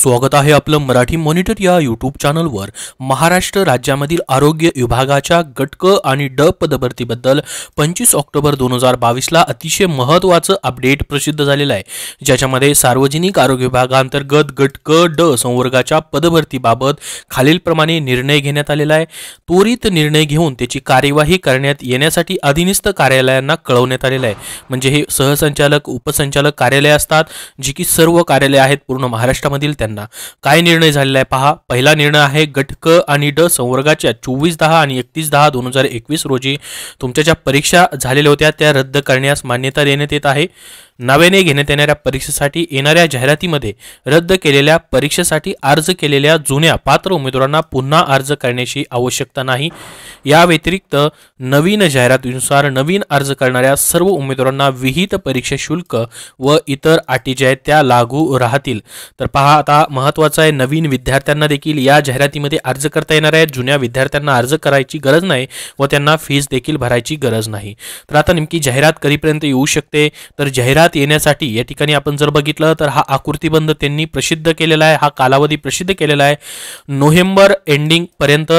स्वागत आहे आपलं मराठी मॉनिटर या यूट्यूब चॅनलवर महाराष्ट्र राज्यामधील आरोग्य विभागाच्या गटक आणि ड पदभरतीबद्दल पंचवीस ऑक्टोबर दोन हजार बावीसला अतिशय महत्त्वाचं अपडेट प्रसिद्ध झालेलं आहे ज्याच्यामध्ये सार्वजनिक आरोग्य विभागांतर्गत गटक ड संवर्गाच्या पदभरतीबाबत खालीलप्रमाणे निर्णय घेण्यात आलेला आहे त्वरित निर्णय घेऊन त्याची कार्यवाही करण्यात येण्यासाठी अधीनस्थ कार्यालयांना कळवण्यात आलेलं आहे म्हणजे हे सहसंचालक उपसंचालक कार्यालय असतात जी की सर्व कार्यालय आहेत पूर्ण महाराष्ट्रामधील काय निर्णय झालेला आहे पहा पहिला निर्णय आहे गट क आणि ड संवर्गाच्या चोवीस दहा आणि एकतीस दहा दोन हजार एकवीस रोजी तुमच्या ज्या परीक्षा झालेल्या होत्या त्या रद्द करण्यास मान्यता देण्यात येत आहे नव्याने घेण्यात येणाऱ्या परीक्षेसाठी येणाऱ्या जाहिरातीमध्ये रद्द केलेल्या परीक्षेसाठी अर्ज केलेल्या जुन्या पात्र उमेदवारांना पुन्हा अर्ज करण्याची आवश्यकता नाही या व्यतिरिक्त नवीन जाहिरातीनुसार नवीन अर्ज करणाऱ्या सर्व उमेदवारांना विहित परीक्षा शुल्क व इतर अटी ज्या आहेत त्या लागू राहतील तर पहा आता महत्त्वाचं आहे नवीन विद्यार्थ्यांना देखील या जाहिरातीमध्ये अर्ज करता येणार आहे जुन्या विद्यार्थ्यांना अर्ज करायची गरज नाही व त्यांना फीज देखील भरायची गरज नाही तर आता नेमकी जाहिरात कधीपर्यंत येऊ शकते तर जाहिरात येण्यासाठी या ठिकाणी आपण जर बघितलं तर हा आकृतीबंध त्यांनी प्रसिद्ध केलेला आहे हा कालावधी प्रसिद्ध केलेला आहे नोव्हेंबर एंडिंग पर्यंत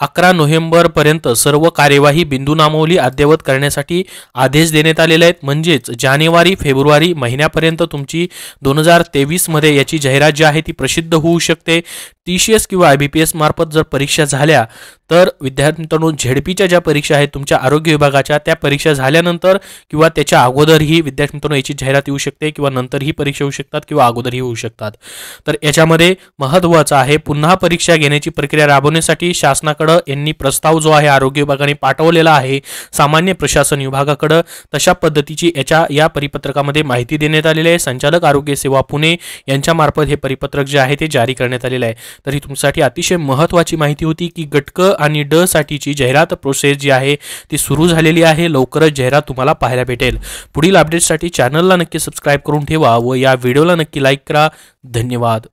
अकरा नोव्हेंबरपर्यंत सर्व कार्यवाही बिंदू नामवली अद्ययावत करण्यासाठी आदेश देण्यात आलेले आहेत म्हणजेच जानेवारी फेब्रुवारी महिन्यापर्यंत तुमची दोन हजार तेवीसमध्ये याची जाहिरात जी आहे ती प्रसिद्ध होऊ शकते टी सी एस किंवा आय बी पी एस मार्फत जर परीक्षा झाल्या तर विद्यार्थी मित्रांनो झेडपीच्या ज्या परीक्षा आहेत तुमच्या आरोग्य विभागाच्या त्या परीक्षा झाल्यानंतर किंवा त्याच्या अगोदरही ही विद्यार्थी मित्रांनो याची जाहिरात येऊ शकते किंवा नंतर ही परीक्षा येऊ शकतात किंवा अगोदरही होऊ शकतात तर याच्यामध्ये महत्त्वाचं आहे पुन्हा परीक्षा घेण्याची प्रक्रिया राबवण्यासाठी शासनाकडं यांनी प्रस्ताव जो आहे आरोग्य विभागाने पाठवलेला आहे सामान्य प्रशासन विभागाकडं तशा पद्धतीची याच्या या परिपत्रकामध्ये माहिती देण्यात आलेली आहे संचालक आरोग्य सेवा पुणे यांच्यामार्फत हे परिपत्रक जे आहे ते जारी करण्यात आलेलं आहे तर ही तुमच्यासाठी अतिशय महत्त्वाची माहिती होती की गटकं आणि ड साठीची जाहिरात प्रोसेस जी आहे ती सुरू झालेली आहे लवकरच जाहिरात तुम्हाला पाहायला भेटेल पुढील अपडेटसाठी चॅनलला नक्की सबस्क्राईब करून ठेवा व या व्हिडिओला नक्की लाईक करा धन्यवाद